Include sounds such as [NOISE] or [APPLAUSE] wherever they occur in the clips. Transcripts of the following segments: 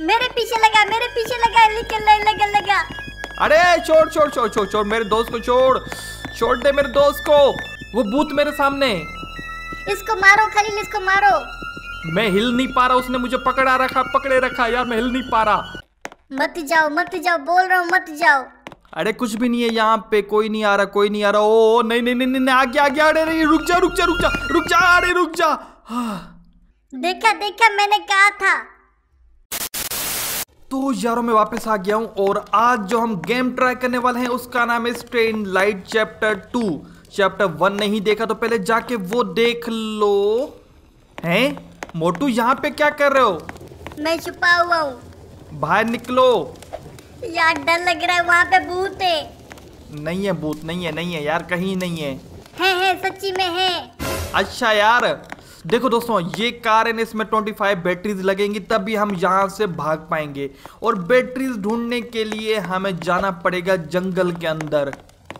मेरे पीछे लगा मेरे पीछे लगा लगा लगा लगा अरे छोड़ छोड़ छोड़ छोड़ छोड़ मेरे दोस्त को छोड़ छोड़ दे मेरे दोस्त को वो भूत मेरे सामने इसको मारो खलील इसको मारो मैं हिल नहीं पा रहा उसने मुझे पकड़ा रखा पकड़े रखा यार मैं हिल नहीं पा रहा मत जाओ मत जाओ बोल रहा हूँ मत जाओ अरे कुछ भी नहीं है यहाँ पे कोई नहीं आ रहा कोई नहीं आ रहा ओ, ओ नहीं नहीं नहीं नहीं आगे आगे अरे नहीं रुक जा रुक जा रुक जा रुक जा अरे रुक जा देखा देखा मैंने कहा था तो यारों मैं वापस आ गया हूँ और आज जो हम गेम ट्राई करने वाले हैं उसका नाम है strain light chapter two chapter one नहीं देखा तो पहले जाके वो देख लो हैं मोटू यहाँ पे क्या कर रहे हो मैं छुपा हुआ हूँ बाहर निकलो यार डर लग रहा है वहाँ पे भूत है नहीं है भूत नहीं है नहीं है यार कहीं नहीं है है है सच्ची में है अच्छा यार देखो दोस्तों ये कार है इसमें 25 बैटरीज लगेंगी तभी हम यहाँ से भाग पाएंगे और बैटरीज ढूंढने के लिए हमें जाना पड़ेगा जंगल के अंदर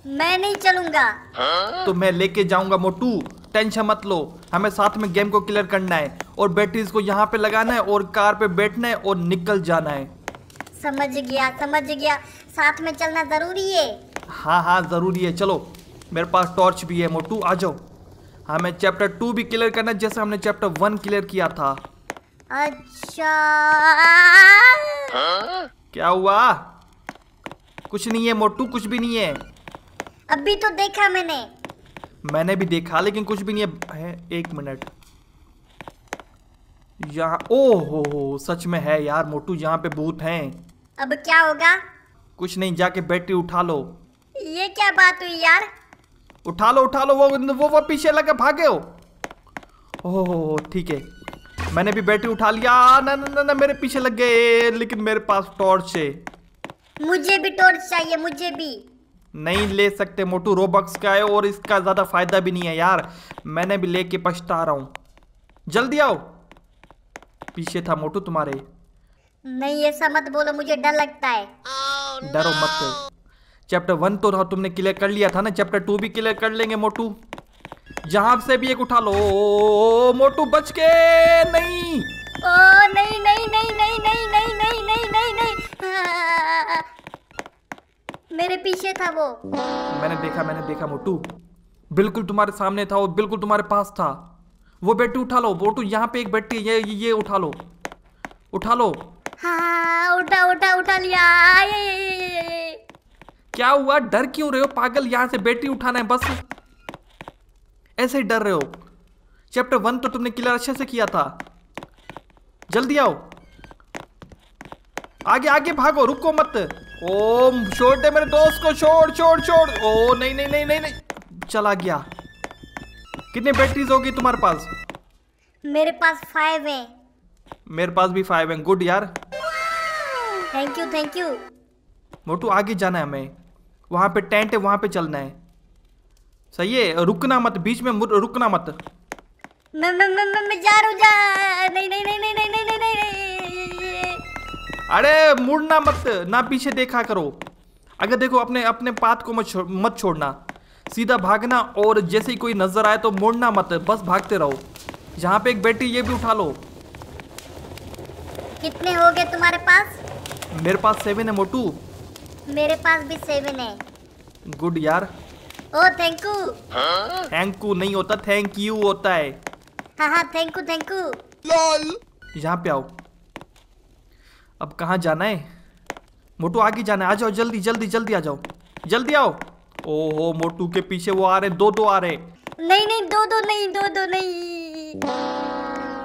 मैं नहीं चलूंगा हाँ? तो मैं लेके जाऊंगा मोटू टेंशन मत लो हमें साथ में गेम को क्लियर करना है और बैटरीज को यहाँ पे लगाना है और कार पे बैठना है और निकल जाना है समझ गया समझ गया साथ में चलना जरूरी है हाँ हाँ जरूरी है चलो मेरे पास टॉर्च भी है मोटू आ जाओ हमें चैप्टर टू भी क्लियर करना जैसे हमने चैप्टर वन क्लियर किया था अच्छा क्या हुआ कुछ नहीं है मोटू कुछ भी नहीं है अभी तो देखा मैंने मैंने भी देखा लेकिन कुछ भी नहीं है एक मिनट यहाँ ओ हो हो सच में है यार मोटू यहाँ पे भूत हैं अब क्या होगा कुछ नहीं जाके बैटरी उठा लो ये क्या बात हुई यार उठा लो उठा लो वो वो वो पीछे लगे भागे हो ठीक है मैंने भी बैटरी उठा लिया ना ना ना, ना मेरे पीछे लग गए लेकिन मेरे पास टॉर्च है मुझे भी टॉर्च चाहिए मुझे भी नहीं ले सकते मोटू रोबक्स का है और इसका ज़्यादा फायदा भी नहीं है यार मैंने भी लेके पछता रहा हूँ जल्दी आओ पीछे था मोटू तुम्हारे नहीं ऐसा मत बोलो मुझे डर लगता है डरो मत चैप्टर वन तो तुमने क्लियर कर लिया था ना चैप्टर टू भी क्लियर कर लेंगे मोटू जहां से भी एक उठा लो मोटू बच के नहीं ओ नहीं नहीं नहीं नहीं नहीं नहीं नहीं नहीं नहीं नहीं मेरे पीछे था वो मैंने देखा मैंने देखा मोटू बिल्कुल तुम्हारे सामने था वो बिल्कुल तुम्हारे पास था वो बेटी उठा लो मोटू यहाँ पे एक बेटी ये ये उठा लो उठा लो हाँ उठा उठा उठा लिया ये ये ये ये क्या हुआ डर क्यों रहे हो पागल यहां से बैटरी उठाना है बस ऐसे ही डर रहे हो चैप्टर वन तो तुमने किलर अच्छे से किया था जल्दी आओ आगे आगे भागो रुको मत ओम छोड़ दे मेरे दोस्त को छोड़ छोड़ छोड़ ओ नहीं नहीं नहीं नहीं नहीं चला गया कितने बैटरीज होगी तुम्हारे पास मेरे पास फाइव है मेरे पास भी फाइव है गुड यार थैंक यू थैंक यू मोटू आगे जाना है हमें वहाँ पे टेंट है वहाँ पे चलना है सही है रुकना मत बीच में रुकना मत मैं मैं मैं मैं जा रहा जा नहीं नहीं नहीं नहीं नहीं नहीं नहीं अरे मुड़ना मत ना पीछे देखा करो अगर देखो अपने अपने पात को मत छो, मत छोड़ना सीधा भागना और जैसे ही कोई नजर आए तो मुड़ना मत बस भागते रहो यहाँ पे एक बैटरी ये भी उठा लो कितने हो गए तुम्हारे पास मेरे पास सेवन है मोटू मेरे पास भी सेवन है गुड यार oh thank you thank you नहीं होता थैंक यू होता है हाँ हाँ thank you thank you lol यहाँ पे आओ अब कहाँ जाना है मोटू आगे जाना है आ जाओ जल्दी जल्दी जल्दी आ जाओ जल्दी आओ ओहो मोटू के पीछे वो आ रहे दो दो आ रहे नहीं नहीं दो दो नहीं दो दो नहीं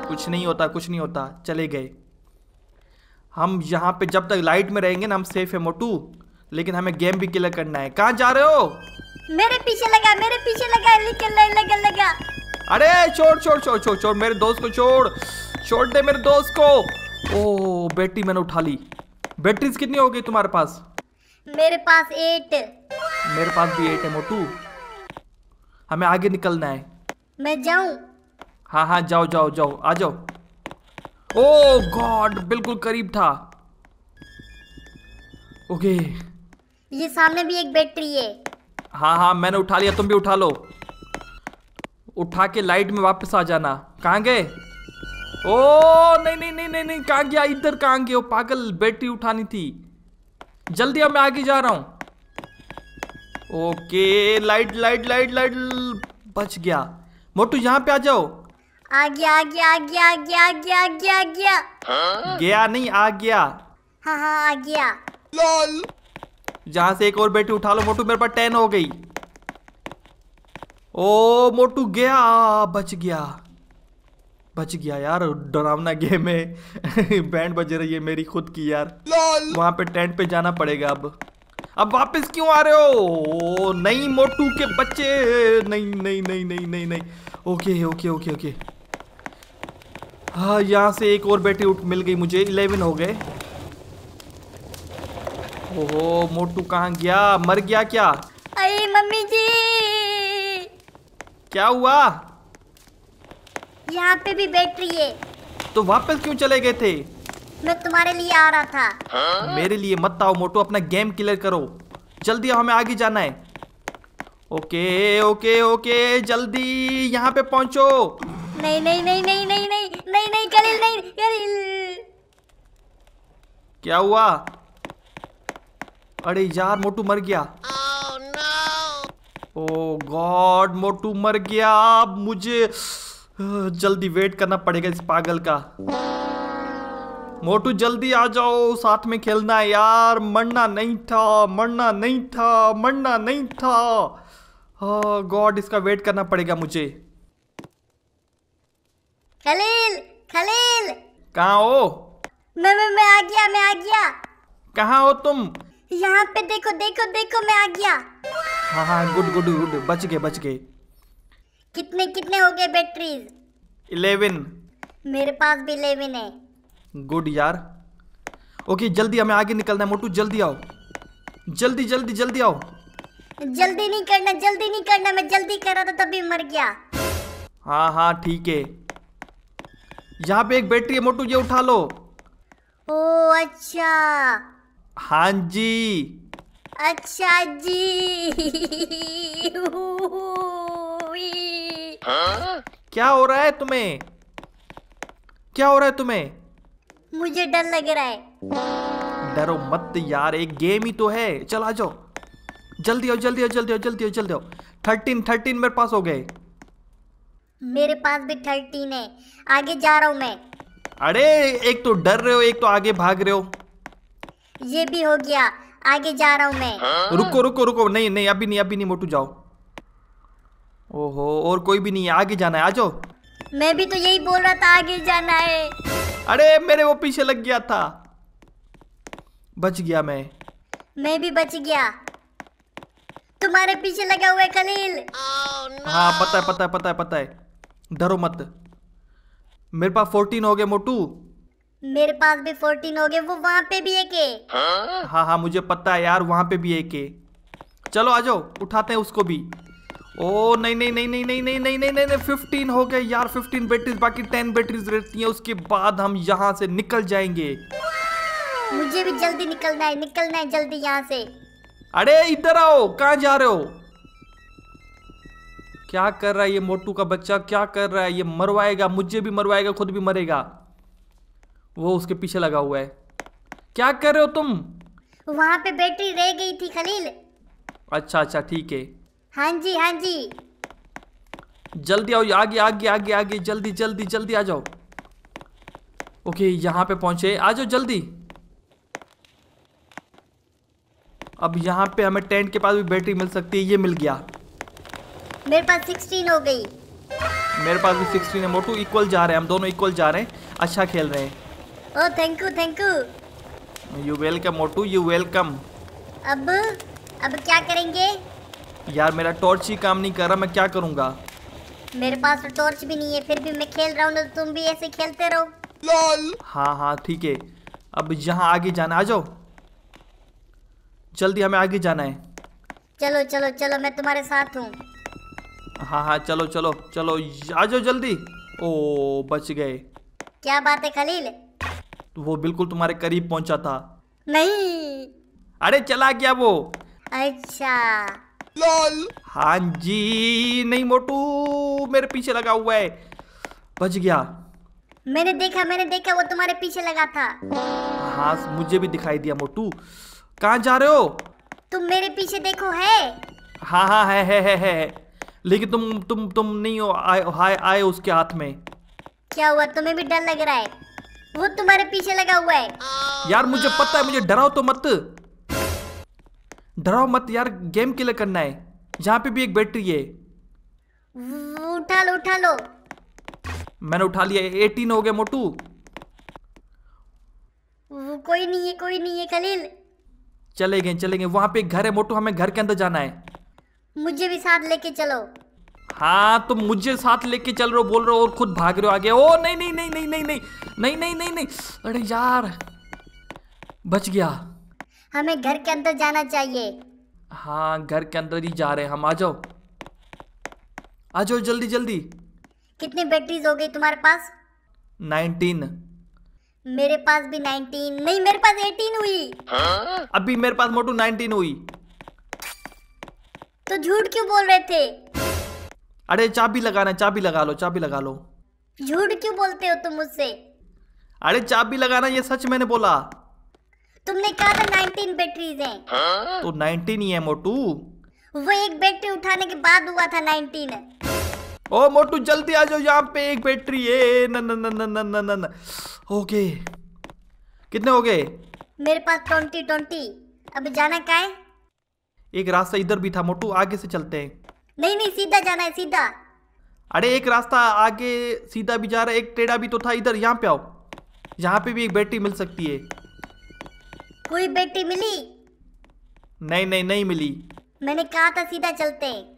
कुछ नहीं होता कुछ नहीं होता चले गए हम यहाँ पे जब तक लाइट में रहेंगे ना हम सेफ है मोटू लेकिन हमें गेम भी क्लियर करना है कहाँ जा रहे हो मेरे पीछे लगा मेरे पीछे लगा लेकिन लगा लगा लगा अरे छोड़ छोड़ छोड़ छोड़ छोड़ मेरे दोस्त को छोड़ छोड़ दे मेरे दोस्त को ओ बैटरी मैंने उठा ली बैटरी कितनी हो गई तुम्हारे पास मेरे पास एट मेरे पास भी एट है मोटू हमें आगे निकलना है मैं जाऊं हाँ हाँ जाओ जाओ जाओ आ जाओ ओ गॉड बिल्कुल करीब था ओके ये सामने भी एक बैटरी है हाँ हाँ मैंने उठा लिया तुम भी उठा लो उठा के लाइट में वापस आ जाना कहाँ गए ओ नहीं नहीं नहीं नहीं नहीं कहाँ गया इधर कहाँ गए पागल बैटरी उठानी थी जल्दी अब मैं आगे जा रहा हूँ okay light light light light बच गया मोटू यहाँ पे आ जाओ आ गया आ गया आ गया आ गया आ गया आ गया आ गया गया नहीं आ गया हाँ हाँ आ गया लाल जहां से एक और बेटी उठा लो मोटू मेरे पास टेन हो गई ओ मोटू गया बच गया बच गया यार डरावना गेम है [LAUGHS] बैंड बज रही है मेरी खुद की यार वहां पे टेंट पे जाना पड़ेगा अब अब वापस क्यों आ रहे हो नहीं मोटू के बच्चे नहीं नहीं नहीं नहीं नहीं नहीं ओके ओके ओके ओके हाँ यहाँ से एक और बेटी उठ मिल गई मुझे इलेवन हो गए ओहो मोटू कहाँ गया मर गया क्या अरे मम्मी जी क्या हुआ यहाँ पे भी बैटरी है तो वापस क्यों चले गए थे मैं तुम्हारे लिए आ रहा था हा? मेरे लिए मत आओ मोटू अपना गेम क्लियर करो जल्दी हमें आगे जाना है ओके ओके ओके जल्दी यहाँ पे पहुँचो नहीं नहीं नहीं नहीं नहीं नहीं नहीं नहीं कलिल नहीं कलिल क्या हुआ अरे यार मोटू मर गया ओ गॉड मोटू मर गया अब मुझे जल्दी वेट करना पड़ेगा इस पागल का मोटू जल्दी आ जाओ साथ में खेलना है यार मरना नहीं था मरना नहीं था मरना नहीं था गॉड इसका वेट करना पड़ेगा मुझे खलील खलील कहाँ हो मैं मैं मैं आ गया मैं आ गया कहाँ हो तुम यहाँ पे देखो देखो देखो मैं आ गया हाँ हाँ गुड गुड गुड बच गए बच गए कितने कितने हो गए बैटरीज इलेवन मेरे पास भी इलेवन है गुड यार ओके जल्दी हमें आगे निकलना है मोटू जल्दी आओ जल्दी जल्दी जल्दी आओ जल्दी नहीं करना जल्दी नहीं करना मैं जल्दी कर रहा था तभी मर गया हाँ हाँ ठीक है यहाँ पे एक बैटरी है मोटू ये उठा लो ओ अच्छा हाँ जी अच्छा जी हाँ? क्या हो रहा है तुम्हें क्या हो रहा है तुम्हें मुझे डर लग रहा है डरो मत यार एक गेम ही तो है चल आ जाओ जल्दी आओ जल्दी आओ जल्दी आओ जल्दी आओ जल्दी आओ थर्टीन थर्टीन मेरे पास हो गए मेरे पास भी थर्टीन है आगे जा रहा हूँ मैं अरे एक तो डर रहे हो एक तो आगे भाग रहे हो ये भी हो गया आगे जा रहा हूँ मैं हाँ? रुको रुको रुको नहीं नहीं अभी नहीं अभी नहीं मोटू जाओ ओहो और कोई भी नहीं है आगे जाना है आ जाओ मैं भी तो यही बोल रहा था आगे जाना है अरे मेरे वो पीछे लग गया था बच गया मैं मैं भी बच गया तुम्हारे पीछे लगा हुआ है खलील oh, no. हाँ पता है पता है पता है पता है डरो मत मेरे पास फोर्टीन हो गए मोटू मेरे पास भी फोर्टीन हो गए वो वहाँ पे भी एक है हाँ हाँ मुझे पता है यार वहाँ पे भी एक है चलो आ जाओ उठाते हैं उसको भी ओ नहीं नहीं नहीं नहीं नहीं नहीं नहीं नहीं नहीं नहीं फिफ्टीन हो गए यार फिफ्टीन बैटरीज बाकी टेन बैटरीज रहती हैं उसके बाद हम यहाँ से निकल जाएंगे मुझे भी जल्दी निकलना है निकलना है जल्दी यहाँ से अरे इधर आओ कहाँ जा रहे हो क्या कर रहा है ये मोटू का बच्चा क्या कर रहा है ये मरवाएगा मुझे भी मरवाएगा खुद भी मरेगा वो उसके पीछे लगा हुआ है क्या कर रहे हो तुम वहाँ पे बैटरी रह गई थी खलील अच्छा अच्छा ठीक है हाँ जी हाँ जी जल्दी आओ आगे आगे आगे आगे जल्दी जल्दी जल्दी आ जाओ ओके यहाँ पे पहुंचे आ जाओ जल्दी अब यहाँ पे हमें टेंट के पास भी बैटरी मिल सकती है ये मिल गया मेरे पास सिक्सटीन हो गई मेरे पास भी सिक्सटीन है मोटू इक्वल जा रहे हैं हम दोनों इक्वल जा रहे हैं अच्छा खेल रहे हैं oh thank you thank you you welcome मोटू यू वेलकम अब अब क्या करेंगे यार मेरा टॉर्च ही काम नहीं कर रहा मैं क्या करूंगा मेरे पास टॉर्च तो भी नहीं है फिर भी मैं खेल रहा हूं हूँ तुम भी ऐसे खेलते रहो लॉल हां हां ठीक है अब यहां आगे जाना आ जाओ जल्दी हमें आगे जाना है चलो चलो चलो मैं तुम्हारे साथ हूं हां हां चलो चलो चलो आ जाओ जल्दी ओ बच गए क्या बात है खलील तो वो बिल्कुल तुम्हारे करीब पहुंचा था नहीं अरे चला गया वो अच्छा लाल हाँ जी नहीं मोटू मेरे पीछे लगा हुआ है बच गया मैंने देखा मैंने देखा वो तुम्हारे पीछे लगा था हाँ मुझे भी दिखाई दिया मोटू कहाँ जा रहे हो तुम मेरे पीछे देखो है हाँ हाँ है है है है लेकिन तुम तुम तुम नहीं हो आए आए, आए उसके हाथ में क्या हुआ तुम्हें भी डर लग रहा है वो तुम्हारे पीछे लगा हुआ है यार मुझे पता है मुझे डराओ तो मत डराओ मत यार गेम के लिए करना है यहाँ पे भी एक बैटरी है उठा लो उठा लो मैंने उठा लिया एटीन हो गया मोटू कोई नहीं है कोई नहीं है खलील चले गए चले गए वहां पे एक घर है मोटू हमें घर के अंदर जाना है मुझे भी साथ लेके चलो हाँ तो मुझे साथ लेके चल रहे हो बोल रहे हो और खुद भाग रहे हो आगे ओ नहीं नहीं नहीं नहीं नहीं नहीं नहीं नहीं नहीं नहीं अरे यार बच गया हमें घर के अंदर जाना चाहिए हाँ घर के अंदर ही जा रहे हैं हम आ जाओ आ जाओ जल्दी जल्दी कितनी बैटरीज हो गई तुम्हारे पास नाइनटीन मेरे पास भी नाइनटीन नहीं मेरे पास एटीन हुई हाँ? अभी मेरे पास मोटू नाइनटीन हुई तो झूठ क्यों बोल रहे थे अरे चाबी लगाना चाबी लगा लो चाबी लगा लो झूठ क्यों बोलते हो तुम मुझसे अरे चाबी लगाना ये सच मैंने बोला तुमने कहा था 19 बैटरीज हैं हाँ? तो 19 ही है मोटू वो एक बैटरी उठाने के बाद हुआ था 19 ओ मोटू जल्दी आ जाओ यहाँ पे एक बैटरी है न न न न न न न न ओके कितने हो गए मेरे पास ट्वेंटी ट्वेंटी अब जाना कहाँ है एक रास्ता इधर भी था मोटू आगे से चलते हैं नहीं नहीं सीधा जाना है सीधा अरे एक रास्ता आगे सीधा भी जा रहा है एक टेढ़ा भी तो था इधर यहाँ पे आओ यहाँ पे भी एक बैटरी मिल सकती है कोई बैटरी मिली नहीं नहीं नहीं मिली मैंने कहा था सीधा चलते हैं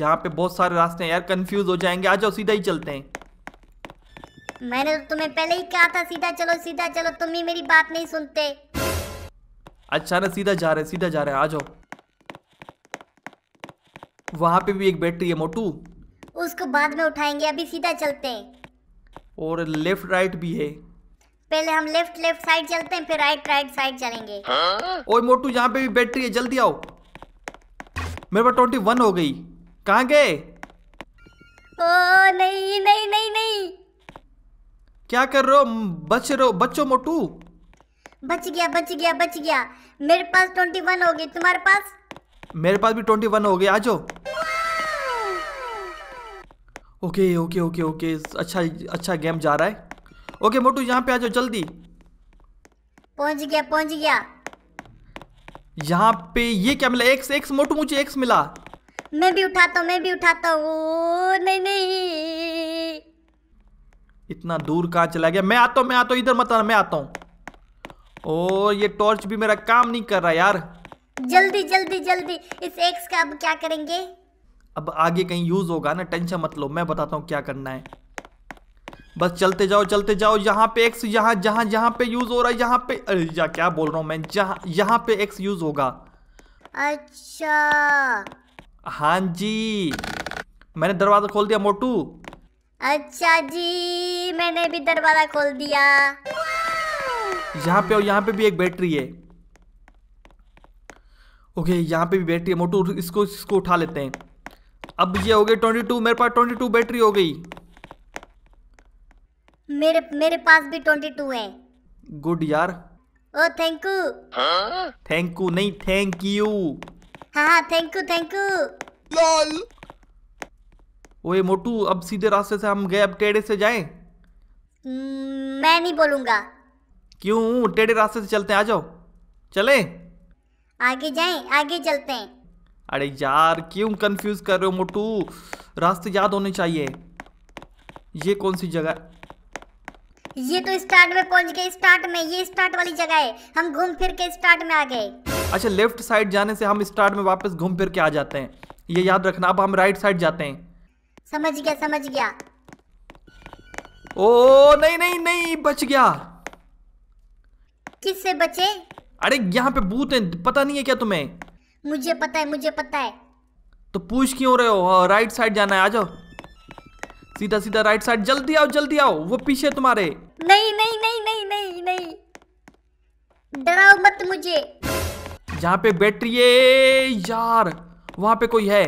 यहाँ पे बहुत सारे रास्ते हैं यार कंफ्यूज हो जाएंगे आ जाओ सीधा ही चलते हैं मैंने तो तुम्हें पहले ही कहा था सीधा चलो सीधा चलो तुम ही मेरी बात नहीं सुनते अच्छा ना सीधा जा रहे सीधा जा रहे आ जाओ वहाँ पे भी एक बैटरी है मोटू उसको बाद में उठाएंगे अभी सीधा चलते हैं और लेफ्ट राइट भी है पहले हम लेफ्ट लेफ्ट साइड चलते हैं फिर राइट राइट साइड चलेंगे ओए मोटू यहाँ पे भी बैटरी है जल्दी आओ मेरे पास ट्वेंटी वन हो गई कहाँ गए ओ नहीं नहीं नहीं नहीं क्या कर रहे हो बच रहे हो बच्चो मोटू बच गया बच गया बच गया मेरे पास ट्वेंटी वन हो गई तुम्हारे पास मेरे पास भी ट्वेंटी वन हो गया आज ओके ओके ओके ओके अच्छा अच्छा गेम जा रहा है ओके मोटू यहाँ पे आ जाओ जल्दी पहुंच गया पहुंच गया यहाँ पे ये क्या मिला एक्स एक्स मोटू मुझे एक्स मिला मैं भी उठाता हूँ मैं भी उठाता हूँ नहीं नहीं इतना दूर कहाँ चला गया मैं आता हूँ मैं आता हूँ इधर मत आना मैं आता हूँ और ये टॉर्च भी मेरा काम नहीं कर रहा यार जल्दी जल्दी जल्दी इस एक्स का अब क्या करेंगे अब आगे कहीं यूज होगा ना टेंशन मत लो मैं बताता हूँ क्या करना है बस चलते जाओ चलते जाओ यहाँ पे एक्स यहाँ जहाँ जहाँ पे यूज हो रहा है यहाँ पे अरे या क्या बोल रहा हूँ मैं जहाँ यहाँ पे एक्स यूज होगा अच्छा हाँ जी मैंने दरवाजा खोल दिया मोटू अच्छा जी मैंने भी दरवाजा खोल दिया यहाँ पे और यहाँ पे भी एक बैटरी है ओके यहाँ पे भी बैटरी है मोटू इसको इसको उठा लेते हैं अब ये हो गई ट्वेंटी टू मेरे पास ट्वेंटी टू बैटरी हो गई मेरे मेरे पास भी ट्वेंटी टू है गुड यार oh thank you thank you नहीं थैंक यू हाँ thank you thank you lol ओए मोटू अब सीधे रास्ते से हम गए अब टेढ़े से जाएं मैं नहीं बोलूंगा क्यों टेढ़े रास्ते से चलते हैं आ जाओ चले आगे जाएं आगे चलते हैं अरे यार क्यों कंफ्यूज कर रहे हो मोटू रास्ते याद होने चाहिए ये कौन सी जगह ये तो स्टार्ट में पहुंच गए स्टार्ट में ये स्टार्ट वाली जगह है हम घूम फिर के स्टार्ट में आ गए अच्छा लेफ्ट साइड जाने से हम स्टार्ट में वापस घूम फिर के आ जाते हैं ये याद रखना अब हम राइट साइड जाते हैं समझ गया समझ गया ओ नहीं नहीं नहीं बच गया किससे बचे अरे यहाँ पे भूत है पता नहीं है क्या तुम्हें मुझे पता है मुझे पता है तो पूछ क्यों रहे हो राइट हाँ, साइड जाना है आ जाओ सीधा सीधा राइट साइड जल्दी आओ जल्दी आओ वो पीछे तुम्हारे नहीं नहीं नहीं नहीं नहीं नहीं डराओ मत मुझे जहाँ पे बैटरी है यार वहाँ पे कोई है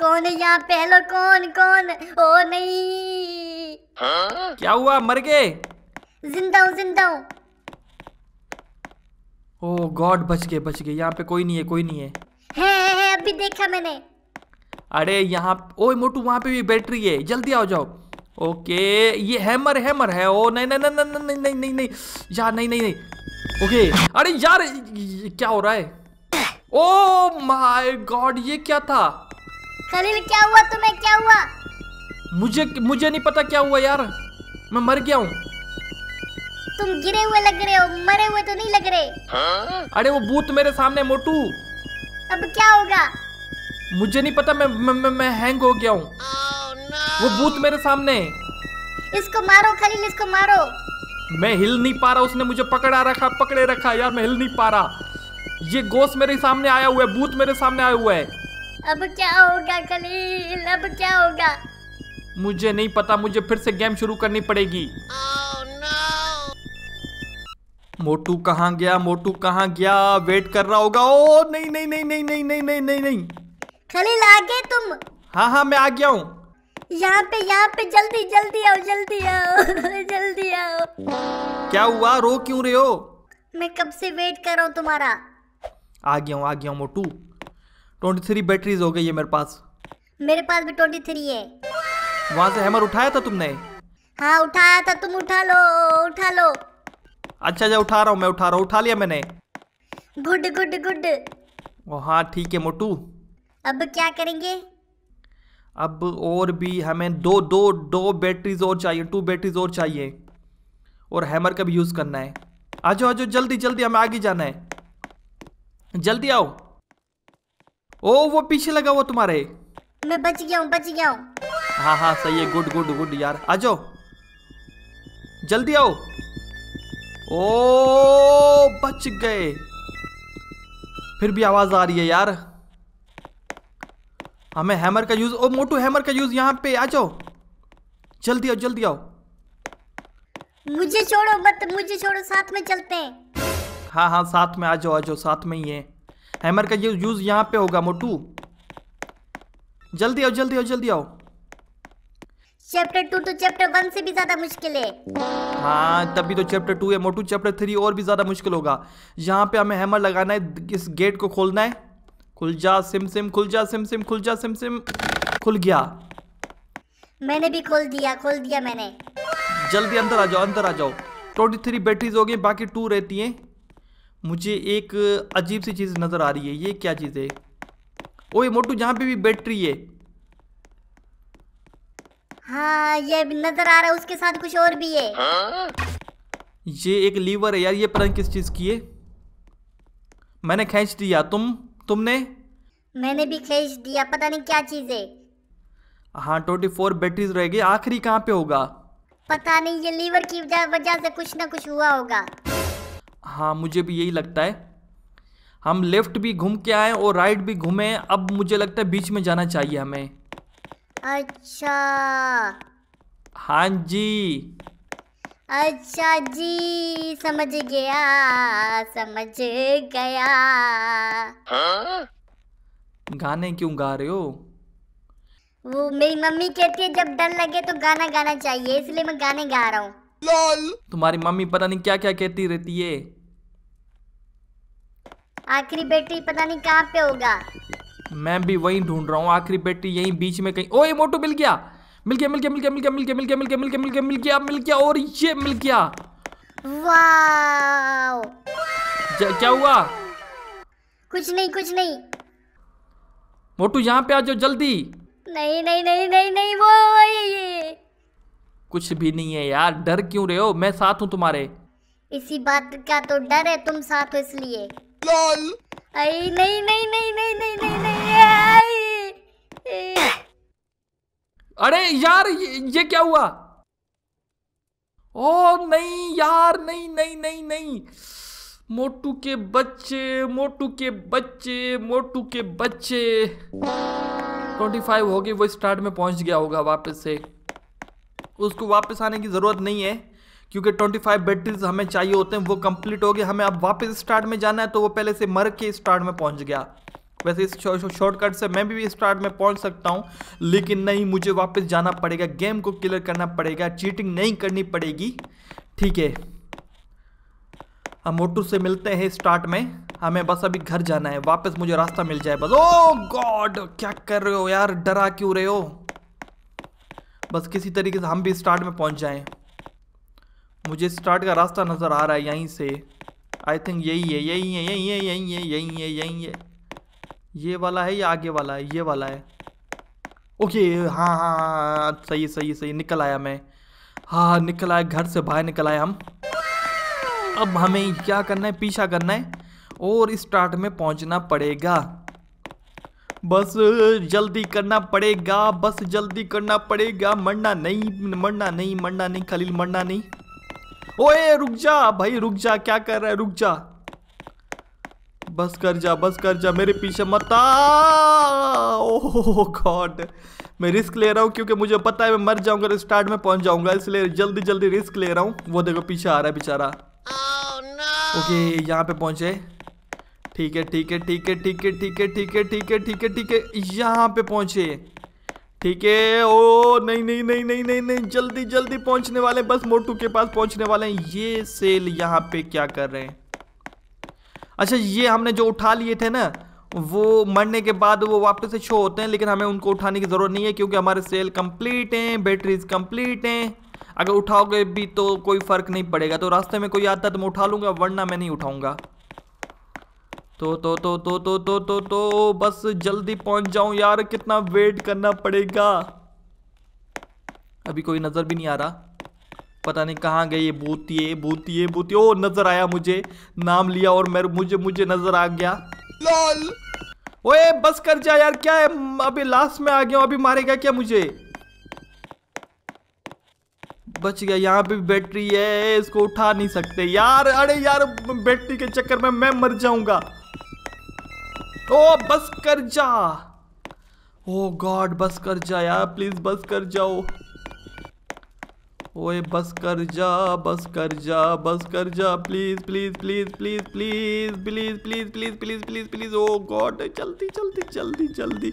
कौन है यहाँ पे हेलो कौन कौन ओ नहीं हा? क्या हुआ मर गए जिंदा हूँ जिंदा हूँ ओह गॉड बच गए बच गए यहाँ पे कोई नहीं है कोई नहीं है है है अभी देखा मैंने अरे यहाँ ओ मोटू वहाँ पे भी बैटरी है जल्दी आओ जाओ ओके ये हैमर हैमर है ओ नहीं नहीं नहीं नहीं नहीं नहीं नहीं नहीं यार नहीं नहीं नहीं ओके अरे यार क्या हो रहा है ओ माय गॉड ये क्या था खलील क्या हुआ तुम्हें क्या हुआ मुझे मुझे नहीं पता क्या हुआ यार मैं मर गया हूँ तुम गिरे हुए लग रहे हो मरे हुए तो नहीं लग रहे अरे वो भूत मेरे सामने मोटू अब क्या होगा मुझे नहीं पता मैं मैं, मैं हैंग हो गया हूँ oh, no. वो भूत मेरे सामने इसको मारो खलील इसको मारो मैं हिल नहीं पा रहा उसने मुझे पकड़ा रखा पकड़े रखा यार मैं हिल नहीं पा रहा ये गोश मेरे सामने आया हुआ है भूत मेरे सामने आया हुआ है अब क्या होगा खलील अब क्या होगा मुझे नहीं पता मुझे फिर से गेम शुरू करनी पड़ेगी oh, no. मोटू कहाँ गया मोटू कहाँ गया वेट कर रहा होगा ओ नहीं नहीं नहीं नहीं नहीं नहीं नहीं नहीं नहीं खलील आ गए तुम हाँ हाँ मैं आ गया हूँ यहाँ पे यहाँ पे जल्दी जल्दी आओ जल्दी आओ [LAUGHS] जल्दी आओ क्या हुआ रो क्यों रहे हो मैं कब से वेट कर रहा हूँ तुम्हारा आ गया हूँ आ गया हूँ मोटू ट्वेंटी थ्री बैटरीज हो गई है मेरे पास मेरे पास भी ट्वेंटी थ्री है वहाँ से हैमर उठाया था तुमने हाँ उठाया था तुम उठा लो उठा लो अच्छा जा उठा रहा हूँ मैं उठा रहा हूँ उठा लिया मैंने गुड गुड गुड ओ हाँ ठीक है मोटू अब क्या करेंगे अब और भी हमें दो दो दो बैटरीज और चाहिए टू बैटरीज और चाहिए और हैमर का भी यूज़ करना है आ जाओ आ जाओ जल्दी जल्दी हमें आगे जाना है जल्दी आओ ओ वो पीछे लगा हुआ तुम्हारे मैं बच गया हूँ बच गया हूँ हाँ हाँ सही है गुड गुड गुड यार आ जाओ जल्दी आओ ओ बच गए फिर भी आवाज आ रही है यार हमें हैमर का यूज ओ मोटू हैमर का यूज यहाँ पे आ जाओ जल्दी आओ जल्दी आओ मुझे छोड़ो मत मुझे छोड़ो साथ में चलते हैं हाँ हाँ साथ में आ जाओ आ जाओ साथ में ही है हैमर का यूज यहाँ पे होगा मोटू जल्दी आओ जल्दी आओ जल्दी आओ चैप्टर टू तो चैप्टर वन से भी ज्यादा मुश्किल है हाँ तभी तो चैप्टर टू है मोटू चैप्टर थ्री और भी ज्यादा मुश्किल होगा यहाँ पे हमें हैमर लगाना है इस गेट को खोलना है खुल जा सिम सिम खुल जा सिम सिम खुल जा सिम सिम खुल गया मैंने भी खोल दिया खोल दिया मैंने जल्दी अंदर आ जाओ अंदर आ जाओ ट्वेंटी थ्री बैटरीज हो गई बाकी टू रहती हैं मुझे एक अजीब सी चीज़ नज़र आ रही है ये क्या चीज़ है ओए मोटू जहाँ पे भी बैटरी है हाँ ये नजर आ रहा है उसके साथ कुछ और भी है ये एक लीवर है यार ये पतंग किस चीज की है मैंने खींच दिया तुम तुमने मैंने भी खींच दिया पता नहीं क्या चीज है हाँ ट्वेंटी फोर बैटरीज रह गई आखिरी कहाँ पे होगा पता नहीं ये लीवर की वजह से कुछ ना कुछ हुआ होगा हाँ मुझे भी यही लगता है हम लेफ्ट भी घूम के आए और राइट भी घूमे अब मुझे लगता है बीच में जाना चाहिए हमें अच्छा हाँ जी अच्छा जी समझ गया समझ गया हाँ? गाने क्यों गा रहे हो वो मेरी मम्मी कहती है जब डर लगे तो गाना गाना चाहिए इसलिए मैं गाने गा रहा हूँ तुम्हारी मम्मी पता नहीं क्या क्या कहती रहती है आखिरी बेटी पता नहीं कहाँ पे होगा मैं भी वही ढूंढ रहा हूँ आखिरी बैटरी यहीं बीच में कहीं ओ ये मोटो मिल गया मिल गया मिल गया मिल गया मिल गया मिल गया मिल गया मिल गया मिल गया मिल गया मिल गया मिल गया और ये मिल गया क्या हुआ कुछ नहीं कुछ नहीं मोटू यहाँ पे आ जाओ जल्दी नहीं नहीं नहीं नहीं नहीं वो वही कुछ भी नहीं है यार डर क्यों रहे हो मैं साथ हूँ तुम्हारे इसी बात का तो डर है तुम साथ हो इसलिए आई नहीं नहीं नहीं नहीं नहीं नहीं नहीं आई अरे यार ये, क्या हुआ ओ नहीं यार नहीं नहीं नहीं नहीं मोटू के बच्चे मोटू के बच्चे मोटू के बच्चे 25 होगी वो स्टार्ट में पहुंच गया होगा वापस से उसको वापस आने की ज़रूरत नहीं है क्योंकि 25 बैटरीज हमें चाहिए होते हैं वो कंप्लीट हो गए हमें अब वापस स्टार्ट में जाना है तो वो पहले से मर के स्टार्ट में पहुंच गया वैसे इस शॉर्टकट से मैं भी स्टार्ट में पहुंच सकता हूं लेकिन नहीं मुझे वापस जाना पड़ेगा गेम को क्लियर करना पड़ेगा चीटिंग नहीं करनी पड़ेगी ठीक है हम मोटू से मिलते हैं स्टार्ट में हमें बस अभी घर जाना है वापस मुझे रास्ता मिल जाए बस ओ गॉड क्या कर रहे हो यार डरा क्यों रहे हो बस किसी तरीके से हम भी स्टार्ट में पहुंच जाएं मुझे स्टार्ट का रास्ता नज़र आ रहा है यहीं से आई थिंक यही है यही है यही है यही है यही है यही है ये वाला है या आगे वाला है ये वाला है ओके हाँ हाँ है हाँ, हाँ, सही सही सही निकल आया मैं हाँ हाँ निकल आया घर से बाहर निकल आए हम अब हमें क्या करना है पीछा करना है और स्टार्ट में पहुंचना पड़ेगा बस जल्दी करना पड़ेगा बस जल्दी करना पड़ेगा मरना नहीं मरना नहीं मरना नहीं खलील मरना नहीं ओए रुक जा भाई रुक जा क्या कर रहा है रुक जा बस कर जा बस कर जा मेरे पीछे मत आ ओह गॉड मैं रिस्क ले रहा हूँ क्योंकि मुझे पता है मैं मर जाऊंगा स्टार्ट में पहुंच जाऊंगा इसलिए जल्दी जल्दी रिस्क ले रहा हूँ वो देखो पीछे आ रहा है बेचारा ओके यहाँ पे पहुंचे ठीक है ठीक है ठीक है ठीक है ठीक है ठीक है ठीक है ठीक है ठीक है यहाँ पे पहुंचे ठीक है ओ नहीं नहीं नहीं नहीं नहीं नहीं जल्दी जल्दी पहुंचने वाले बस मोटू के पास पहुंचने वाले हैं ये सेल यहाँ पे क्या कर रहे हैं अच्छा ये हमने जो उठा लिए थे ना वो मरने के बाद वो वापस से शो होते हैं लेकिन हमें उनको उठाने की ज़रूरत नहीं है क्योंकि हमारे सेल कंप्लीट हैं बैटरीज कंप्लीट हैं अगर उठाओगे भी तो कोई फ़र्क नहीं पड़ेगा तो रास्ते में कोई आता है तो मैं उठा लूँगा वरना मैं नहीं उठाऊँगा तो तो तो तो तो तो तो तो बस जल्दी पहुंच जाऊं यार कितना वेट करना पड़ेगा अभी कोई नज़र भी नहीं आ रहा पता नहीं कहाँ गई ये भूतिए भूतिए भूतिए ओ नज़र आया मुझे नाम लिया और मेरे मुझे मुझे नज़र आ गया लाल ओए बस कर जा यार क्या है अभी लास्ट में आ गया अभी मारेगा क्या मुझे बच गया यहाँ पे बैटरी है इसको उठा नहीं सकते यार अरे यार बैटरी के चक्कर में मैं मर जाऊंगा ओ बस कर जा ओ गॉड बस कर जा यार प्लीज बस कर जाओ ओए बस कर जा बस कर जा बस कर जा please please please please please please please please please please please oh god जल्दी जल्दी जल्दी जल्दी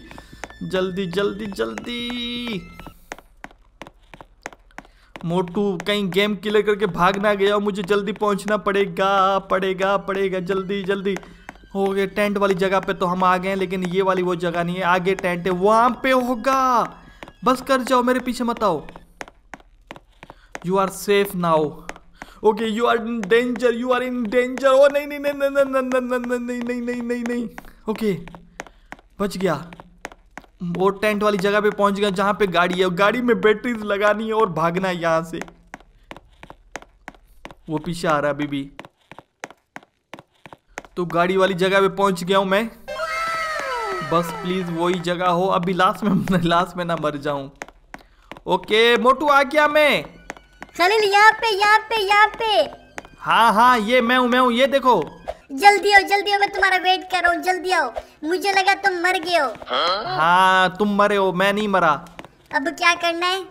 जल्दी जल्दी जल्दी मोटू कहीं गेम किले करके भागना गया मुझे जल्दी पहुंचना पड़ेगा पड़ेगा पड़ेगा जल्दी जल्दी हो गए टेंट वाली जगह पे तो हम आ गए लेकिन ये वाली वो जगह नहीं है आगे टेंट है वहां पे होगा बस कर जाओ मेरे पीछे मत आओ you are safe now okay you are in danger you are in danger oh नहीं नहीं नहीं नहीं नहीं नहीं नहीं नहीं नहीं नहीं नहीं नहीं नहीं ओके बच गया वो टेंट वाली जगह पे पहुंच गया जहां पे गाड़ी है गाड़ी में बैटरीज लगानी है और भागना है यहां से वो पीछे आ रहा है अभी भी तो गाड़ी वाली जगह पे पहुंच गया हूं मैं बस प्लीज़ वही जगह हो अभी लास्ट में लास्ट [LAUGHS] में ना मर जाऊं ओके मोटू आ गया मैं सलील यहाँ पे यहाँ पे यहाँ पे हाँ हाँ ये मैं हूँ मैं हूँ ये देखो जल्दी आओ जल्दी आओ मैं तुम्हारा वेट कर रहा हूँ जल्दी आओ मुझे लगा तुम मर गए हो हाँ तुम मरे हो मैं नहीं मरा अब क्या करना है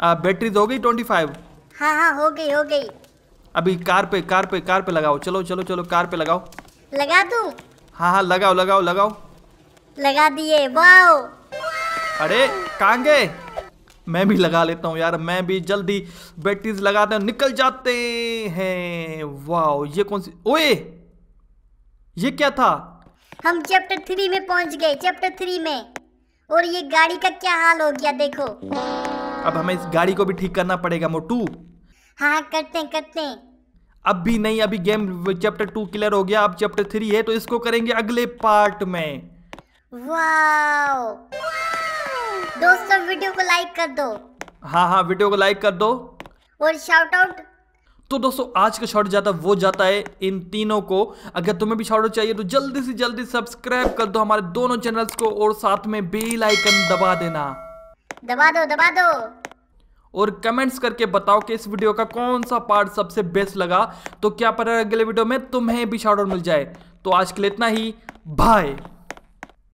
आ, बैटरी हो गई ट्वेंटी फाइव हाँ हाँ हो गई हो गई अभी कार पे कार पे कार पे लगाओ चलो चलो चलो कार पे लगाओ लगा दू हाँ हाँ लगाओ लगाओ लगाओ लगा दिए वाओ अरे कांगे मैं भी लगा लेता हूँ यार मैं भी जल्दी बैटरीज लगाते हैं निकल जाते हैं वाओ ये कौन सी ओए ये क्या था हम चैप्टर थ्री में पहुंच गए चैप्टर थ्री में और ये गाड़ी का क्या हाल हो गया देखो अब हमें इस गाड़ी को भी ठीक करना पड़ेगा मोटू हाँ करते हैं करते हैं अब भी नहीं अभी गेम चैप्टर टू क्लियर हो गया अब चैप्टर थ्री है तो इसको करेंगे अगले पार्ट में वाओ दोस्तों वीडियो को लाइक कर दो हाँ हाँ वीडियो को लाइक कर दो और शाउट आउट तो दोस्तों आज का शॉर्ट जाता वो जाता है इन तीनों को अगर तुम्हें भी शॉर्ट चाहिए तो जल्दी से जल्दी सब्सक्राइब कर दो हमारे दोनों चैनल्स को और साथ में बेल आइकन दबा देना दबा दो दबा दो और कमेंट्स करके बताओ कि इस वीडियो का कौन सा पार्ट सबसे बेस्ट लगा तो क्या पता अगले वीडियो में तुम्हें भी शॉर्ट मिल जाए तो आज के लिए इतना ही बाय